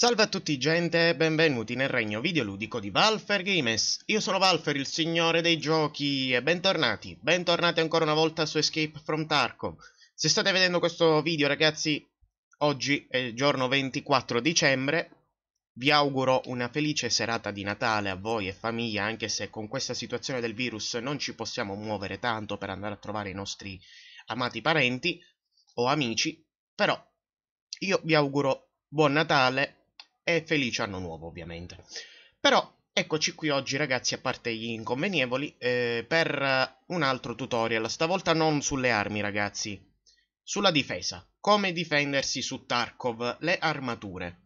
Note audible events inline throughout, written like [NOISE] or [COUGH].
Salve a tutti gente e benvenuti nel regno videoludico di Valfer Games. Io sono Valfer, il signore dei giochi e bentornati, bentornati ancora una volta su Escape from Tarkov. Se state vedendo questo video ragazzi, oggi è il giorno 24 dicembre, vi auguro una felice serata di Natale a voi e famiglia, anche se con questa situazione del virus non ci possiamo muovere tanto per andare a trovare i nostri amati parenti o amici, però io vi auguro buon Natale e felice anno nuovo ovviamente. Però eccoci qui oggi ragazzi, a parte gli inconvenievoli, eh, per un altro tutorial, stavolta non sulle armi ragazzi, sulla difesa, come difendersi su Tarkov, le armature.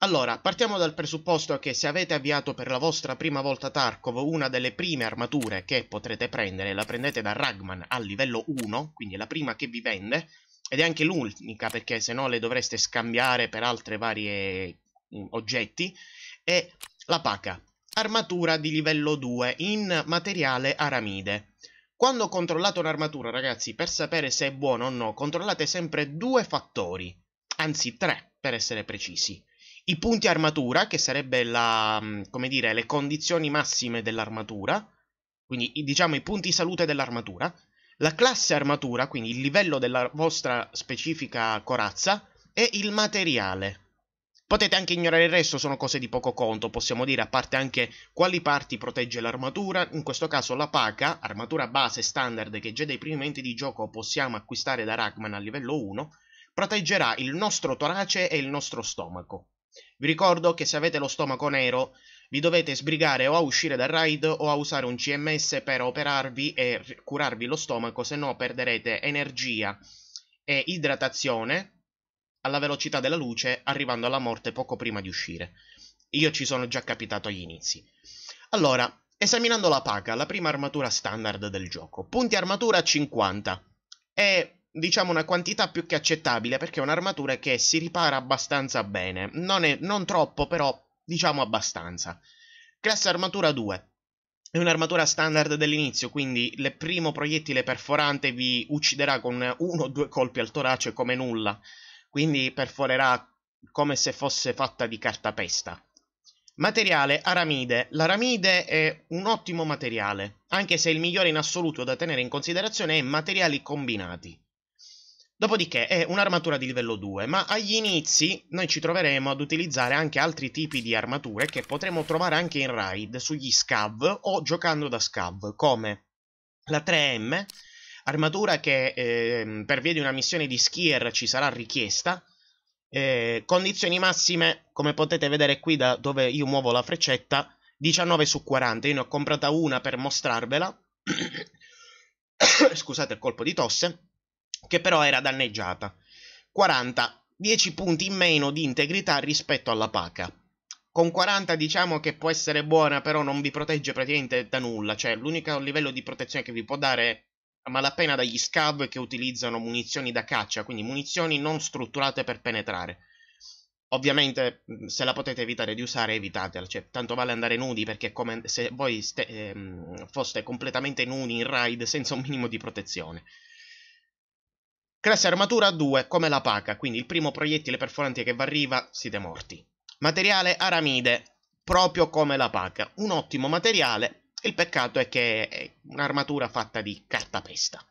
Allora, partiamo dal presupposto che se avete avviato per la vostra prima volta Tarkov una delle prime armature che potrete prendere, la prendete da Ragman al livello 1, quindi la prima che vi vende, ed è anche l'unica perché se no le dovreste scambiare per altre varie Mm, oggetti e la pacca, armatura di livello 2 in materiale aramide. Quando controllate un'armatura, ragazzi, per sapere se è buona o no, controllate sempre due fattori, anzi tre per essere precisi. I punti armatura, che sarebbe la, mm, come dire, le condizioni massime dell'armatura, quindi diciamo i punti salute dell'armatura, la classe armatura, quindi il livello della vostra specifica corazza, e il materiale. Potete anche ignorare il resto, sono cose di poco conto, possiamo dire, a parte anche quali parti protegge l'armatura, in questo caso la paca, armatura base standard che già dai primi momenti di gioco possiamo acquistare da Ragman a livello 1, proteggerà il nostro torace e il nostro stomaco. Vi ricordo che se avete lo stomaco nero vi dovete sbrigare o a uscire dal raid o a usare un CMS per operarvi e curarvi lo stomaco, se no perderete energia e idratazione alla velocità della luce, arrivando alla morte poco prima di uscire. Io ci sono già capitato agli inizi. Allora, esaminando la paga, la prima armatura standard del gioco. Punti armatura 50. È diciamo una quantità più che accettabile perché è un'armatura che si ripara abbastanza bene. Non, è, non troppo, però diciamo abbastanza. Classe armatura 2. È un'armatura standard dell'inizio, quindi il primo proiettile perforante vi ucciderà con uno o due colpi al torace come nulla quindi perforerà come se fosse fatta di cartapesta. Materiale aramide. L'aramide è un ottimo materiale, anche se il migliore in assoluto da tenere in considerazione è materiali combinati. Dopodiché è un'armatura di livello 2, ma agli inizi noi ci troveremo ad utilizzare anche altri tipi di armature che potremo trovare anche in raid sugli scav o giocando da scav, come la 3M, armatura che eh, per via di una missione di skier ci sarà richiesta. Eh, condizioni massime, come potete vedere qui da dove io muovo la freccetta, 19 su 40. Io ne ho comprata una per mostrarvela. [COUGHS] Scusate il colpo di tosse, che però era danneggiata. 40, 10 punti in meno di integrità rispetto alla paca. Con 40 diciamo che può essere buona, però non vi protegge praticamente da nulla. Cioè, l'unico livello di protezione che vi può dare a malapena dagli scav che utilizzano munizioni da caccia, quindi munizioni non strutturate per penetrare. Ovviamente mm, se la potete evitare di usare evitatela, cioè tanto vale andare nudi perché come se voi ste, ehm, foste completamente nudi in raid senza un minimo di protezione. Classe armatura 2, come la paca, quindi il primo proiettile perforante che vi arriva siete morti. Materiale aramide, proprio come la paca, un ottimo materiale il peccato è che è un'armatura fatta di cartapesta.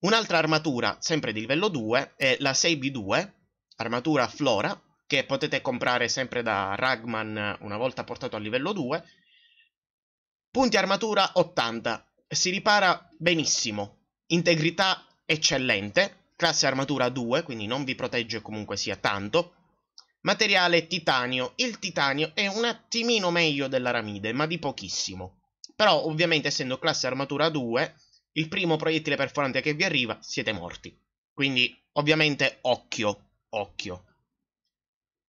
Un'altra armatura, sempre di livello 2, è la 6B2, armatura Flora, che potete comprare sempre da Ragman una volta portato a livello 2. Punti armatura 80, si ripara benissimo, integrità eccellente, classe armatura 2, quindi non vi protegge comunque sia tanto, Materiale titanio. Il titanio è un attimino meglio dell'aramide, ma di pochissimo. Però, ovviamente, essendo classe armatura 2, il primo proiettile perforante che vi arriva, siete morti. Quindi, ovviamente, occhio, occhio.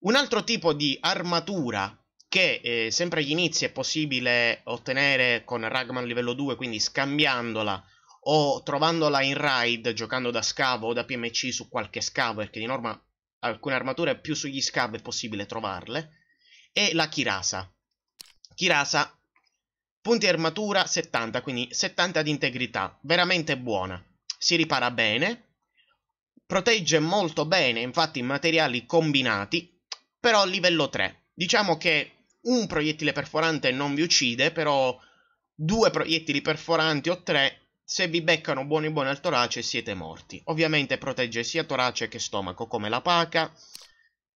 Un altro tipo di armatura che eh, sempre agli inizi è possibile ottenere con Ragman livello 2, quindi scambiandola o trovandola in raid, giocando da scavo o da PMC su qualche scavo, perché di norma alcune armature più sugli scav è possibile trovarle, e la Kirasa. Kirasa, punti armatura 70, quindi 70 di integrità, veramente buona. Si ripara bene, protegge molto bene, infatti, in materiali combinati, però livello 3. Diciamo che un proiettile perforante non vi uccide, però due proiettili perforanti o tre se vi beccano buoni buoni al torace siete morti. Ovviamente protegge sia torace che stomaco, come la paca,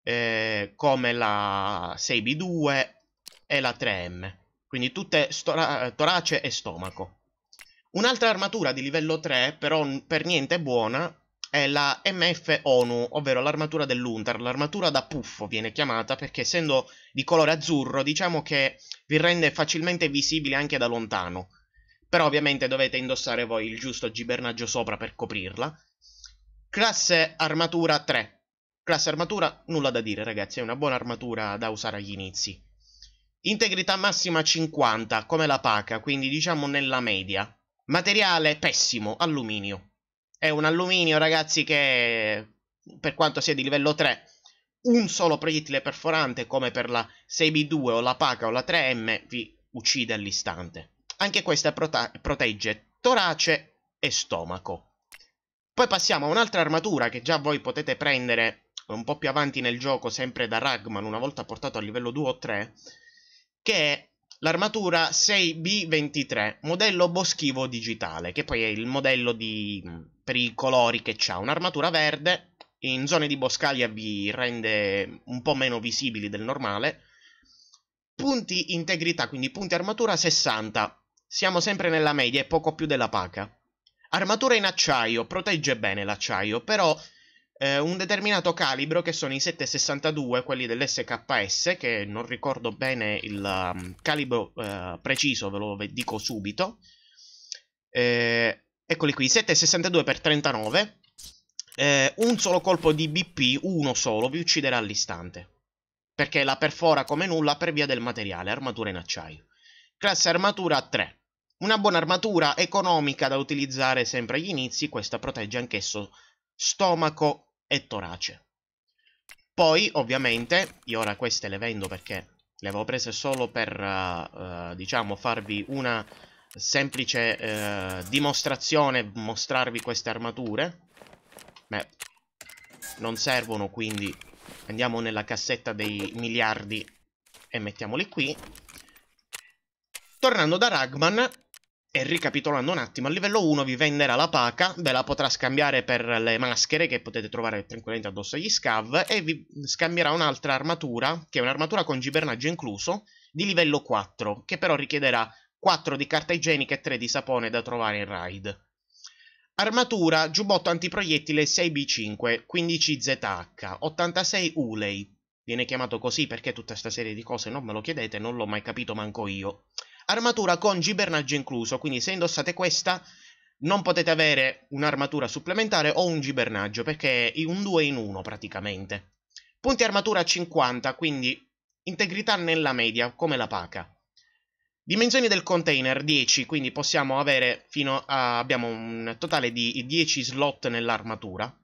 eh, come la 6B2 e la 3M. Quindi tutte torace e stomaco. Un'altra armatura di livello 3, però per niente buona, è la MF ONU, ovvero l'armatura dell'Untar. L'armatura da puffo viene chiamata perché essendo di colore azzurro, diciamo che vi rende facilmente visibile anche da lontano però ovviamente dovete indossare voi il giusto gibernaggio sopra per coprirla. Classe armatura 3. Classe armatura, nulla da dire ragazzi, è una buona armatura da usare agli inizi. Integrità massima 50, come la paca, quindi diciamo nella media. Materiale pessimo, alluminio. È un alluminio ragazzi che, per quanto sia di livello 3, un solo proiettile perforante come per la 6B2 o la paca o la 3M vi uccide all'istante. Anche questa protegge torace e stomaco. Poi passiamo a un'altra armatura che già voi potete prendere un po' più avanti nel gioco, sempre da Ragman, una volta portato a livello 2 o 3, che è l'armatura 6B23, modello boschivo digitale, che poi è il modello di, mm, per i colori che ha. Un'armatura verde, in zone di boscaglia vi rende un po' meno visibili del normale. Punti integrità, quindi punti armatura 60, siamo sempre nella media e poco più della paca. Armatura in acciaio, protegge bene l'acciaio, però eh, un determinato calibro che sono i 762, quelli dell'SKS, che non ricordo bene il um, calibro eh, preciso, ve lo dico subito. Eh, eccoli qui, 762x39, eh, un solo colpo di BP, uno solo, vi ucciderà all'istante. Perché la perfora come nulla per via del materiale, armatura in acciaio. Classe armatura 3. Una buona armatura economica da utilizzare sempre agli inizi, questa protegge anch'esso stomaco e torace. Poi, ovviamente, io ora queste le vendo perché le avevo prese solo per, uh, uh, diciamo, farvi una semplice uh, dimostrazione, mostrarvi queste armature. Beh, non servono, quindi andiamo nella cassetta dei miliardi e mettiamoli qui. Tornando da Ragman, e ricapitolando un attimo, a livello 1 vi venderà la paca, ve la potrà scambiare per le maschere che potete trovare tranquillamente addosso agli scav e vi scambierà un'altra armatura, che è un'armatura con gibernaggio incluso, di livello 4, che però richiederà 4 di carta igienica e 3 di sapone da trovare in raid. Armatura, giubbotto antiproiettile 6B5, 15ZH, 86 Ulei. Viene chiamato così perché tutta questa serie di cose non me lo chiedete, non l'ho mai capito manco io armatura con gibernaggio incluso, quindi se indossate questa non potete avere un'armatura supplementare o un gibernaggio, perché è un 2 in 1 praticamente. Punti armatura 50, quindi integrità nella media, come la paca. Dimensioni del container 10, quindi possiamo avere fino a... abbiamo un totale di 10 slot nell'armatura,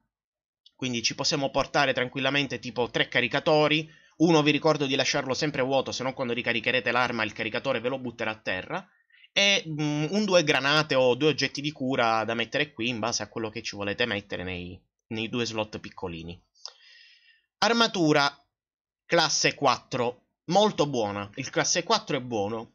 quindi ci possiamo portare tranquillamente tipo 3 caricatori, uno vi ricordo di lasciarlo sempre vuoto, se no quando ricaricherete l'arma il caricatore ve lo butterà a terra. E mh, mm, un due granate o due oggetti di cura da mettere qui in base a quello che ci volete mettere nei, nei due slot piccolini. Armatura classe 4, molto buona, il classe 4 è buono.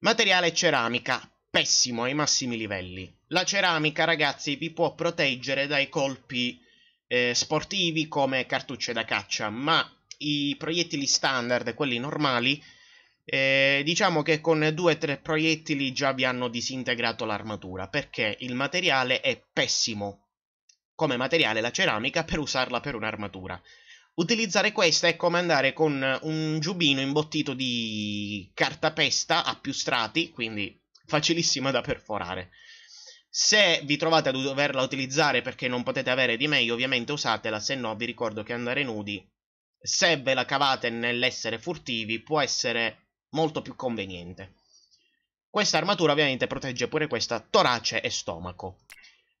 Materiale ceramica, pessimo ai massimi livelli. La ceramica, ragazzi, vi può proteggere dai colpi eh, sportivi come cartucce da caccia, ma i proiettili standard quelli normali, eh, diciamo che con due o tre proiettili già vi hanno disintegrato l'armatura, perché il materiale è pessimo come materiale la ceramica per usarla per un'armatura. Utilizzare questa è come andare con un giubino imbottito di cartapesta a più strati, quindi facilissima da perforare. Se vi trovate a doverla utilizzare perché non potete avere di meglio, ovviamente usatela, se no vi ricordo che andare nudi se ve la cavate nell'essere furtivi può essere molto più conveniente. Questa armatura ovviamente protegge pure questa torace e stomaco.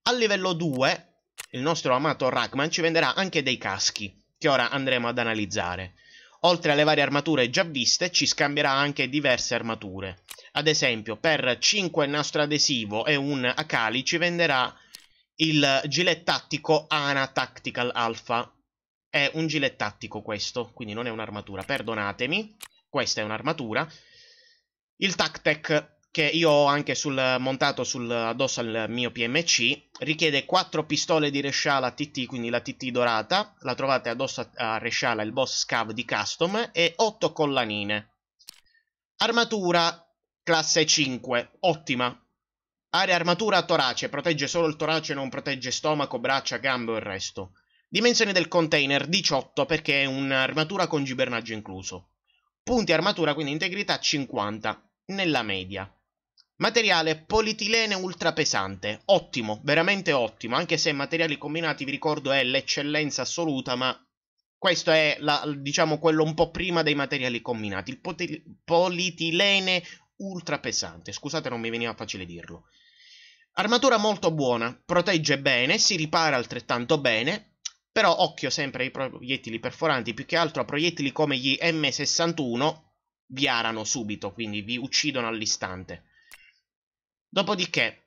A livello 2 il nostro amato Rackman ci venderà anche dei caschi, che ora andremo ad analizzare. Oltre alle varie armature già viste, ci scambierà anche diverse armature. Ad esempio, per 5 nastro adesivo e un Akali ci venderà il gilet tattico Ana Tactical Alpha è un gilet tattico questo, quindi non è un'armatura, perdonatemi. Questa è un'armatura. Il Tactec che io ho anche sul, montato sul, addosso al mio PMC richiede 4 pistole di Reshala TT, quindi la TT dorata, la trovate addosso a Reshala il boss scav di custom e 8 collanine. Armatura classe 5, ottima. Area armatura torace, protegge solo il torace, non protegge stomaco, braccia, gambe o il resto. Dimensione del container 18 perché è un'armatura con gibernaggio incluso. Punti armatura quindi integrità 50 nella media. Materiale polietilene pesante, ottimo, veramente ottimo, anche se materiali combinati vi ricordo è l'eccellenza assoluta, ma questo è la, diciamo quello un po' prima dei materiali combinati, il poti- polietilene pesante, scusate non mi veniva facile dirlo. Armatura molto buona, protegge bene, si ripara altrettanto bene, però occhio sempre ai proiettili perforanti, più che altro a proiettili come gli M61 vi arano subito, quindi vi uccidono all'istante. Dopodiché,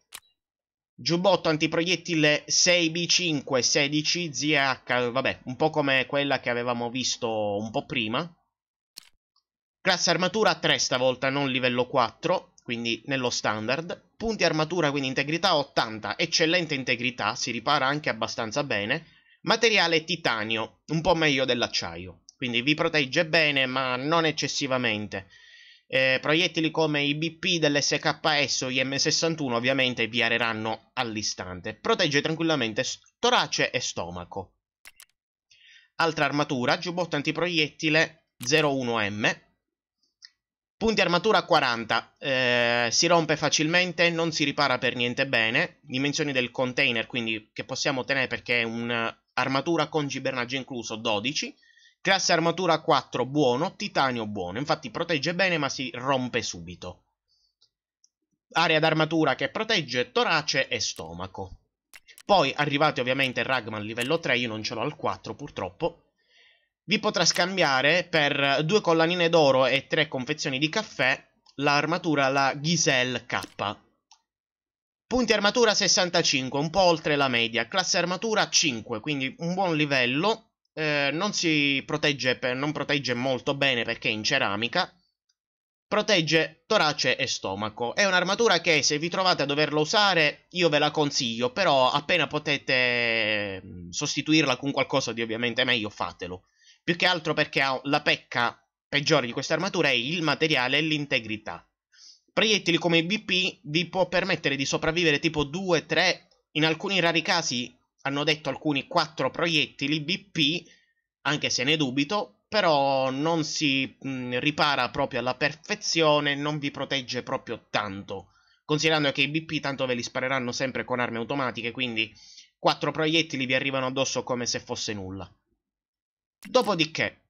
giubbotto antiproiettile 6B516 ZH, vabbè, un po' come quella che avevamo visto un po' prima. Classe armatura 3 stavolta, non livello 4, quindi nello standard. Punti armatura, quindi integrità 80, eccellente integrità, si ripara anche abbastanza bene. Materiale titanio, un po' meglio dell'acciaio, quindi vi protegge bene ma non eccessivamente. Eh, proiettili come i BP dell'SKS o gli M61 ovviamente vi areranno all'istante. Protegge tranquillamente torace e stomaco. Altra armatura, giubbotto antiproiettile 01M. Punti armatura 40, eh, si rompe facilmente, non si ripara per niente bene. Dimensioni del container, quindi che possiamo tenere perché è un armatura con gibernaggio incluso 12, classe armatura 4 buono, titanio buono, infatti protegge bene ma si rompe subito. Area d'armatura che protegge torace e stomaco. Poi arrivate ovviamente a Ragman livello 3, io non ce l'ho al 4 purtroppo, vi potrà scambiare per due collanine d'oro e tre confezioni di caffè l'armatura la Giselle K Punti armatura 65, un po' oltre la media. Classe armatura 5, quindi un buon livello. Eh, non si protegge, per, non protegge molto bene perché è in ceramica. Protegge torace e stomaco. È un'armatura che se vi trovate a doverla usare io ve la consiglio, però appena potete mm, sostituirla con qualcosa di ovviamente meglio fatelo. Più che altro perché la pecca peggiore di questa armatura è il materiale e l'integrità proiettili come BP vi può permettere di sopravvivere tipo 2, 3, in alcuni rari casi hanno detto alcuni 4 proiettili BP, anche se ne dubito, però non si mh, ripara proprio alla perfezione, non vi protegge proprio tanto, considerando che i BP tanto ve li spareranno sempre con armi automatiche, quindi 4 proiettili vi arrivano addosso come se fosse nulla. Dopodiché,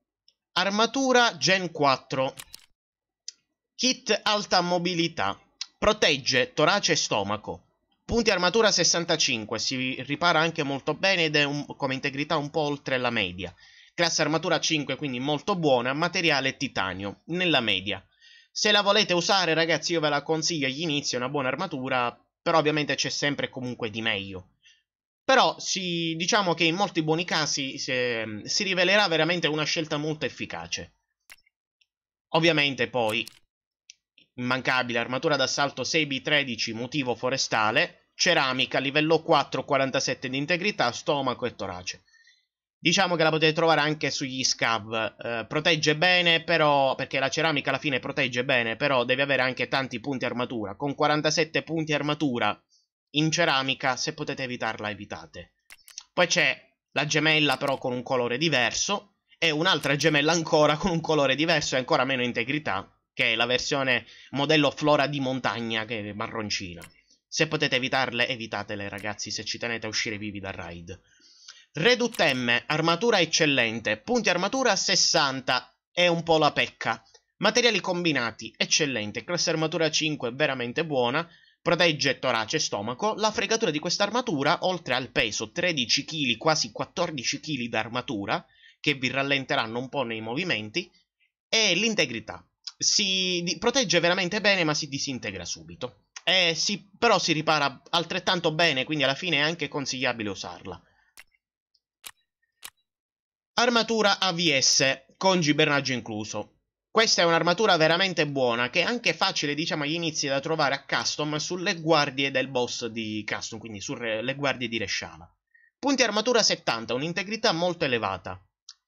armatura Gen 4. Kit alta mobilità. Protegge torace e stomaco. Punti armatura 65, si ripara anche molto bene ed è un, come integrità un po' oltre la media. Classe armatura 5, quindi molto buona, materiale titanio, nella media. Se la volete usare ragazzi io ve la consiglio agli inizi, è una buona armatura, però ovviamente c'è sempre comunque di meglio. Però si, diciamo che in molti buoni casi se, si rivelerà veramente una scelta molto efficace. Ovviamente poi immancabile, armatura d'assalto 6B13, motivo forestale, ceramica, livello 4, 47 di integrità, stomaco e torace. Diciamo che la potete trovare anche sugli scav, eh, protegge bene però, perché la ceramica alla fine protegge bene, però devi avere anche tanti punti armatura, con 47 punti armatura in ceramica, se potete evitarla evitate. Poi c'è la gemella però con un colore diverso, e un'altra gemella ancora con un colore diverso e ancora meno integrità, che è la versione modello flora di montagna, che è marroncina. Se potete evitarle, evitatele ragazzi, se ci tenete a uscire vivi dal raid. Redut M, armatura eccellente, punti armatura 60, è un po' la pecca. Materiali combinati, eccellente, classe armatura 5, veramente buona, protegge torace e stomaco. La fregatura di questa armatura, oltre al peso 13 kg, quasi 14 kg d'armatura, che vi rallenteranno un po' nei movimenti, è l'integrità si protegge veramente bene ma si disintegra subito. Eh, si, però si ripara altrettanto bene, quindi alla fine è anche consigliabile usarla. Armatura AVS, con gibernaggio incluso. Questa è un'armatura veramente buona, che è anche facile, diciamo, agli inizi da trovare a custom sulle guardie del boss di custom, quindi sulle guardie di Resciala. Punti armatura 70, un'integrità molto elevata.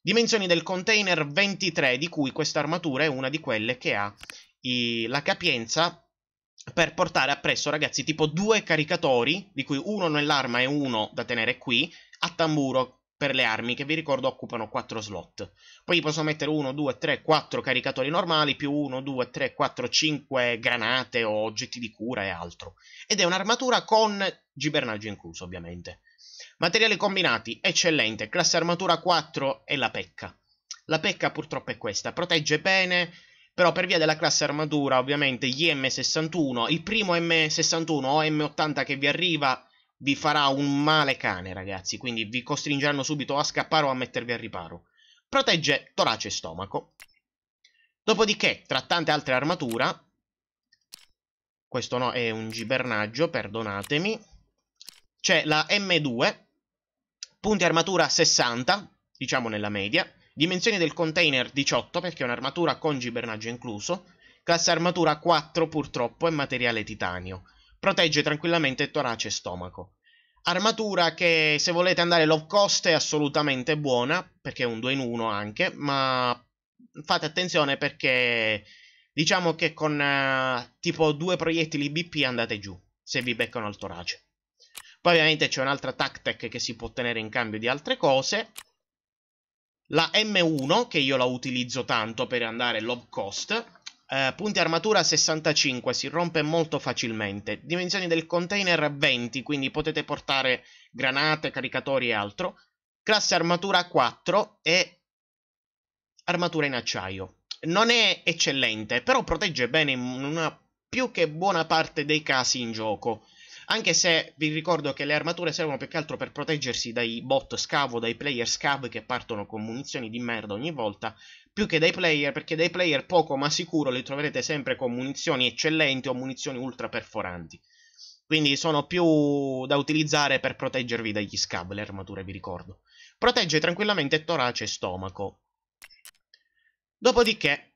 Dimensioni del container 23, di cui questa armatura è una di quelle che ha i, la capienza per portare appresso, ragazzi, tipo due caricatori, di cui uno nell'arma e uno da tenere qui, a tamburo per le armi, che vi ricordo occupano 4 slot. Poi posso mettere 1, 2, 3, 4 caricatori normali, più 1, 2, 3, 4, 5 granate o oggetti di cura e altro. Ed è un'armatura con gibernaggio incluso, ovviamente. Materiali combinati, eccellente, classe armatura 4 e la pecca. La pecca purtroppo è questa, protegge bene, però per via della classe armatura ovviamente gli M61, il primo M61 o M80 che vi arriva vi farà un male cane ragazzi, quindi vi costringeranno subito a scappare o a mettervi al riparo. Protegge torace e stomaco. Dopodiché, tra tante altre armature, questo no è un gibernaggio, perdonatemi, c'è la M2 punti armatura 60, diciamo nella media, dimensioni del container 18 perché è un'armatura con gibernaggio incluso, classe armatura 4 purtroppo e materiale titanio, protegge tranquillamente torace e stomaco. Armatura che se volete andare low cost è assolutamente buona, perché è un 2 in 1 anche, ma fate attenzione perché diciamo che con eh, tipo due proiettili BP andate giù, se vi beccano il torace. Poi ovviamente c'è un'altra tactic che si può ottenere in cambio di altre cose. La M1, che io la utilizzo tanto per andare low cost. Eh, punti armatura 65, si rompe molto facilmente. Dimensioni del container 20, quindi potete portare granate, caricatori e altro. Classe armatura 4 e armatura in acciaio. Non è eccellente, però protegge bene in una più che buona parte dei casi in gioco. Anche se vi ricordo che le armature servono più che altro per proteggersi dai bot scavo, dai player scav che partono con munizioni di merda ogni volta, più che dai player, perché dai player poco ma sicuro li troverete sempre con munizioni eccellenti o munizioni ultra perforanti. Quindi sono più da utilizzare per proteggervi dagli scav, le armature vi ricordo. Protegge tranquillamente torace e stomaco. Dopodiché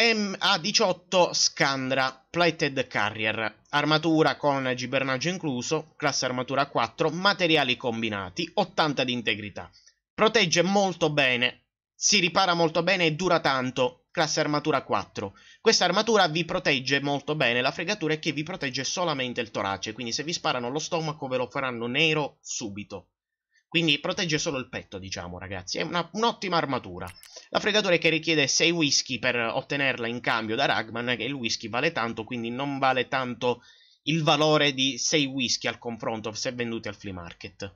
MA18 Scandra Plated Carrier, armatura con gibernaggio incluso, classe armatura 4, materiali combinati, 80 di integrità. Protegge molto bene, si ripara molto bene e dura tanto, classe armatura 4. Questa armatura vi protegge molto bene, la fregatura è che vi protegge solamente il torace, quindi se vi sparano lo stomaco ve lo faranno nero subito. Quindi protegge solo il petto, diciamo, ragazzi. È un'ottima un armatura. La fregatura è che richiede 6 whisky per ottenerla in cambio da Ragman, che il whisky vale tanto, quindi non vale tanto il valore di 6 whisky al confronto se venduti al flea market.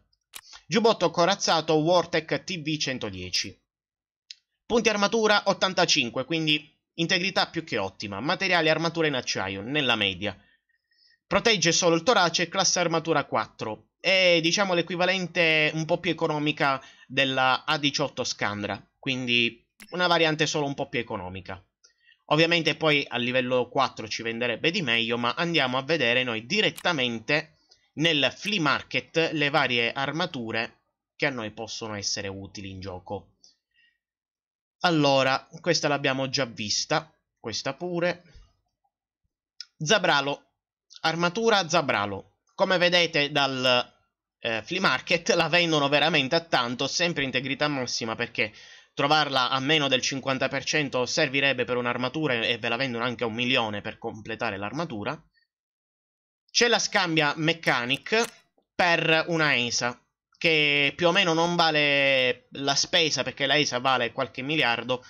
Giubbotto corazzato Wartec TV110. Punti armatura 85, quindi integrità più che ottima. Materiale armatura in acciaio, nella media. Protegge solo il torace, classe armatura 4. È diciamo l'equivalente un po' più economica della A18 Scandra, quindi una variante solo un po' più economica. Ovviamente poi a livello 4 ci venderebbe di meglio, ma andiamo a vedere noi direttamente nel flea market le varie armature che a noi possono essere utili in gioco. Allora, questa l'abbiamo già vista, questa pure. Zabralo Armatura Zabralo. Come vedete dal eh, flea market la vendono veramente a tanto, sempre integrità massima perché trovarla a meno del 50% servirebbe per un'armatura e ve la vendono anche a un milione per completare l'armatura. C'è la scambia Mechanic per una ESA che più o meno non vale la spesa perché la ESA vale qualche miliardo,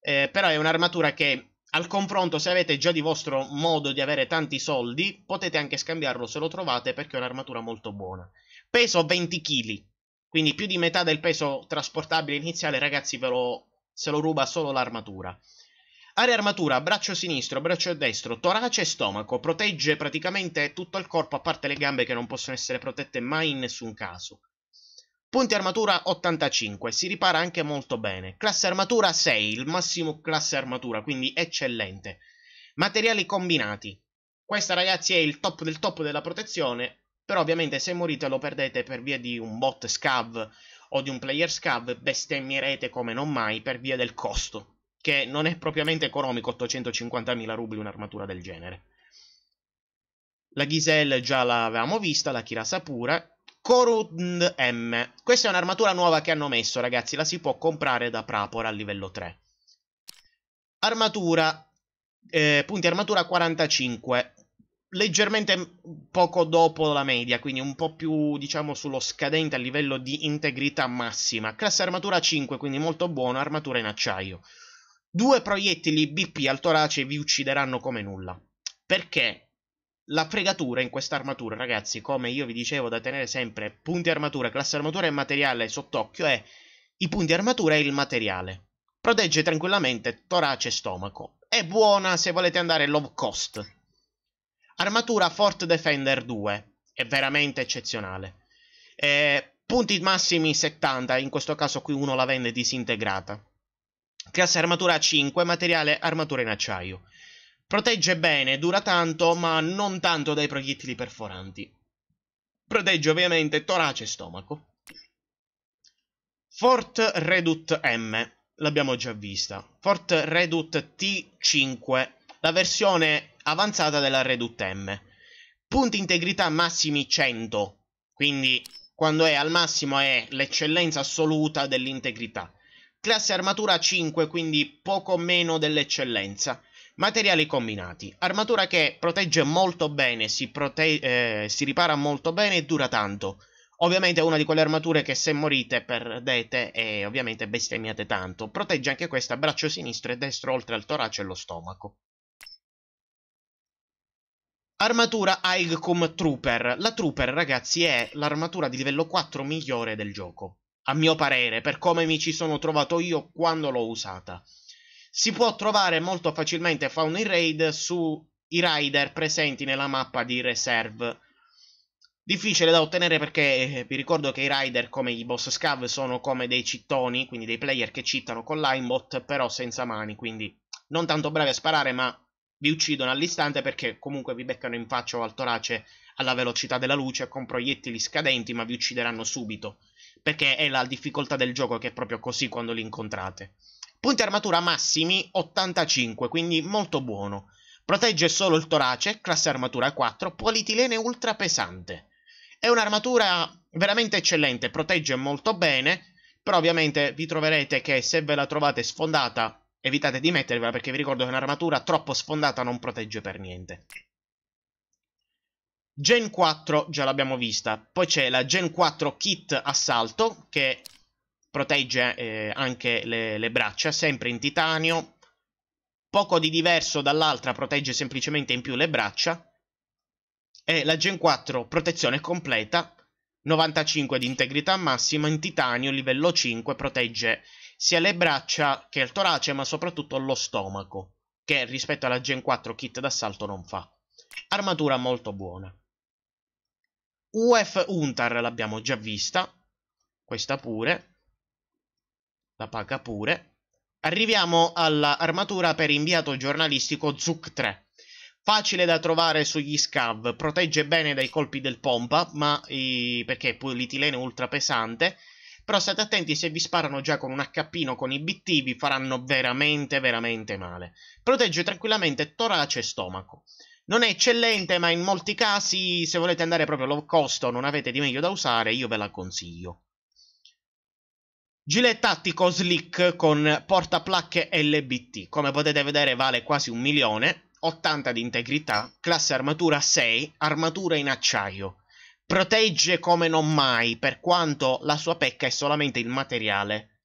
eh, però è un'armatura che al confronto, se avete già di vostro modo di avere tanti soldi, potete anche scambiarlo se lo trovate perché è un'armatura molto buona. Peso 20 kg, quindi più di metà del peso trasportabile iniziale, ragazzi, ve lo, se lo ruba solo l'armatura. Area armatura, braccio sinistro, braccio destro, torace e stomaco, protegge praticamente tutto il corpo a parte le gambe che non possono essere protette mai in nessun caso. Punti armatura 85, si ripara anche molto bene. Classe armatura 6, il massimo classe armatura, quindi eccellente. Materiali combinati. Questa ragazzi è il top del top della protezione, però ovviamente se morite lo perdete per via di un bot scav o di un player scav, bestemmierete come non mai per via del costo, che non è propriamente economico 850.000 rubli un'armatura del genere. La Giselle già l'avevamo vista, la Kirasa pure, Corund M. Questa è un'armatura nuova che hanno messo, ragazzi. La si può comprare da Prapora a livello 3. Armatura. Eh, punti armatura 45. Leggermente poco dopo la media, quindi un po' più, diciamo, sullo scadente a livello di integrità massima. Classe armatura 5, quindi molto buono. Armatura in acciaio. Due proiettili BP al torace vi uccideranno come nulla. Perché? La fregatura in questa armatura, ragazzi, come io vi dicevo da tenere sempre punti armatura, classe armatura e materiale sott'occhio, è i punti armatura e il materiale. Protegge tranquillamente torace e stomaco. È buona se volete andare low cost. Armatura Fort Defender 2, è veramente eccezionale. Eh, punti massimi 70, in questo caso qui uno la vende disintegrata. Classe armatura 5, materiale armatura in acciaio. Protegge bene, dura tanto, ma non tanto dai proiettili perforanti. Protegge ovviamente torace e stomaco. Fort Redut M, l'abbiamo già vista. Fort Redut T5, la versione avanzata della Redut M. Punti integrità massimi 100, quindi quando è al massimo è l'eccellenza assoluta dell'integrità. Classe armatura 5, quindi poco meno dell'eccellenza. Materiali combinati. Armatura che protegge molto bene, si, prote eh, si ripara molto bene e dura tanto. Ovviamente è una di quelle armature che se morite perdete e ovviamente bestemmiate tanto. Protegge anche questa braccio sinistro e destro oltre al torace e lo stomaco. Armatura Aigcom Trooper. La Trooper, ragazzi, è l'armatura di livello 4 migliore del gioco. A mio parere, per come mi ci sono trovato io quando l'ho usata. Si può trovare molto facilmente Fawn in Raid sui rider presenti nella mappa di Reserve. Difficile da ottenere perché eh, vi ricordo che i rider come i boss scav sono come dei cittoni, quindi dei player che cittano con linebot però senza mani, quindi non tanto bravi a sparare ma vi uccidono all'istante perché comunque vi beccano in faccia o al torace alla velocità della luce con proiettili scadenti ma vi uccideranno subito perché è la difficoltà del gioco che è proprio così quando li incontrate. Punti armatura massimi 85, quindi molto buono. Protegge solo il torace, classe armatura 4, polietilene ultra pesante. È un'armatura veramente eccellente, protegge molto bene, però ovviamente vi troverete che se ve la trovate sfondata evitate di mettervela perché vi ricordo che un'armatura troppo sfondata non protegge per niente. Gen 4 già l'abbiamo vista, poi c'è la Gen 4 Kit Assalto che protegge eh, anche le, le braccia, sempre in titanio, poco di diverso dall'altra, protegge semplicemente in più le braccia, e la Gen 4 protezione completa, 95 di integrità massima, in titanio livello 5 protegge sia le braccia che il torace, ma soprattutto lo stomaco, che rispetto alla Gen 4 kit d'assalto non fa. Armatura molto buona. UF Untar l'abbiamo già vista, questa pure la paga pure. Arriviamo all'armatura per inviato giornalistico Zuc 3. Facile da trovare sugli scav, protegge bene dai colpi del pompa, ma eh, perché è polietilene ultra pesante. Però state attenti se vi sparano già con un HP o con i BT vi faranno veramente veramente male. Protegge tranquillamente torace e stomaco. Non è eccellente, ma in molti casi, se volete andare proprio low cost o non avete di meglio da usare, io ve la consiglio. Gilet Tattico Slick con portaplacche LBT, come potete vedere vale quasi un milione, 80 di integrità, classe armatura 6, armatura in acciaio. Protegge come non mai, per quanto la sua pecca è solamente il materiale.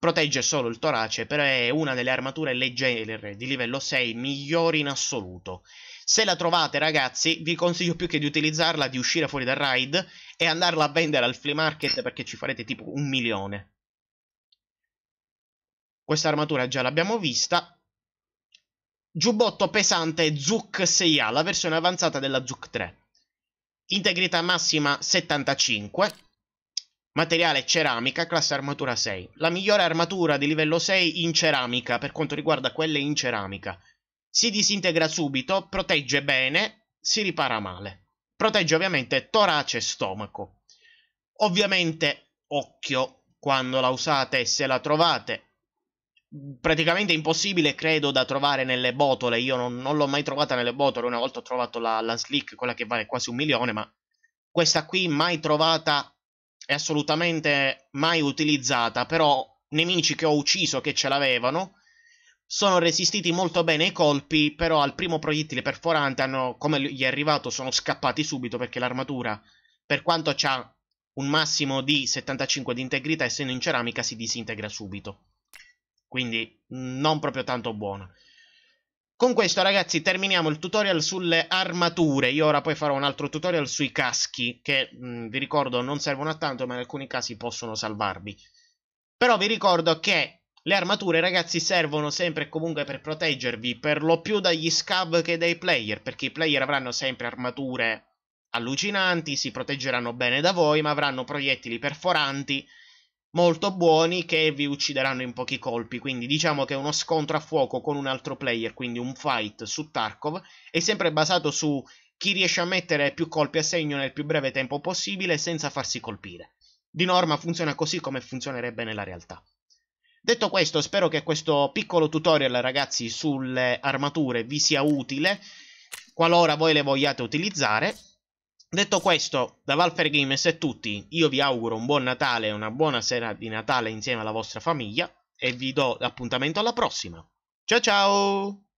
Protegge solo il torace, però è una delle armature leggere di livello 6 migliori in assoluto. Se la trovate, ragazzi, vi consiglio più che di utilizzarla, di uscire fuori dal raid e andarla a vendere al flea market perché ci farete tipo un milione. Questa armatura già l'abbiamo vista. Giubbotto pesante Zuc 6A, la versione avanzata della Zuc 3. Integrità massima 75. Materiale ceramica, classe armatura 6. La migliore armatura di livello 6 in ceramica, per quanto riguarda quelle in ceramica si disintegra subito, protegge bene, si ripara male. Protegge ovviamente torace e stomaco. Ovviamente occhio quando la usate e se la trovate. Praticamente impossibile credo da trovare nelle botole, io non, non l'ho mai trovata nelle botole, una volta ho trovato la, la Slick, quella che vale quasi un milione, ma questa qui mai trovata e assolutamente mai utilizzata, però nemici che ho ucciso che ce l'avevano, sono resistiti molto bene ai colpi, però al primo proiettile perforante hanno, come gli è arrivato, sono scappati subito perché l'armatura, per quanto ha un massimo di 75 di integrità, essendo in ceramica si disintegra subito. Quindi non proprio tanto buona. Con questo ragazzi terminiamo il tutorial sulle armature, io ora poi farò un altro tutorial sui caschi, che mh, mm, vi ricordo non servono a tanto ma in alcuni casi possono salvarvi. Però vi ricordo che le armature, ragazzi, servono sempre e comunque per proteggervi, per lo più dagli scav che dai player, perché i player avranno sempre armature allucinanti, si proteggeranno bene da voi, ma avranno proiettili perforanti molto buoni che vi uccideranno in pochi colpi, quindi diciamo che uno scontro a fuoco con un altro player, quindi un fight su Tarkov, è sempre basato su chi riesce a mettere più colpi a segno nel più breve tempo possibile senza farsi colpire. Di norma funziona così come funzionerebbe nella realtà. Detto questo, spero che questo piccolo tutorial, ragazzi, sulle armature vi sia utile, qualora voi le vogliate utilizzare. Detto questo, da Valfer Games è tutti, io vi auguro un buon Natale e una buona sera di Natale insieme alla vostra famiglia e vi do l'appuntamento alla prossima. Ciao ciao!